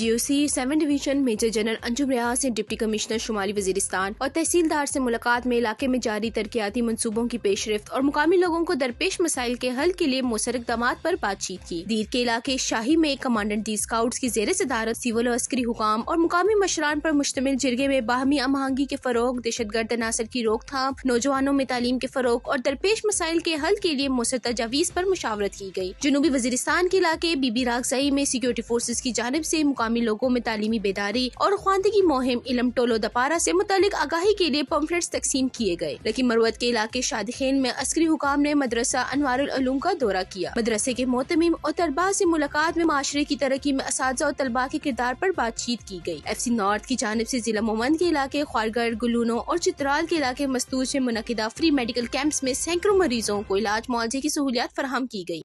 GOC seven division major general Anjum Riyaz ने deputy commissioner शुमाली Waziristan और तहसीलदार से मुलाकात में इलाके में जारी तरक्याती मनसूबों की पेशरफ और मुकामी लोगों को दरपेश मसाइल के हल के लिए मुसर इकदाम आरोप बातचीत की दीर के इलाके शाही में कमांडेंट दी स्काउट की जेर सदारत सिविल और अस्करी हुकाम और मुकामी मशरान पर मुश्तमिल जिरगे में बाहमी अमहंगी के फरोग दहशत गर्द अनासर की रोकथाम नौजवानों में तालीम के फरोग और दरपेश मसाइल के हल के लिए मुसर तजावीज आरोप मुशावरत की गयी जनूबी वजीरिस्तान के इलाके बीबी रागजाई में सिक्योरिटी फोर्सेज की जानब ऐसी मुकामी लोगों में तालीमी बेदारी और ख्वानदगी मुहिम इलम टोलो दपारा ऐसी मुतल आगाही के लिए पम्फलेट तकसीम किए गए लेकिन मरवत के इलाके शादखेन में अस्करी हुकाम ने मदरसा अनवारुलूम का दौरा किया मदरसे के मोहतमिम और तलबा ऐसी मुलाकात में माशरे की तरक्की में इस और तलबा के किरदार आरोप बातचीत की गयी एफ सी नॉर्थ की जानब ऐसी जिला मोमंद के इलाके ख्वारगढ़ गुलूनो और चित्राल के इलाके मस्तूर ऐसी मुनदा फ्री मेडिकल कैंप्स में सैकड़ों मरीजों को इलाज मुआवजे की सहूलियात फराम की गयी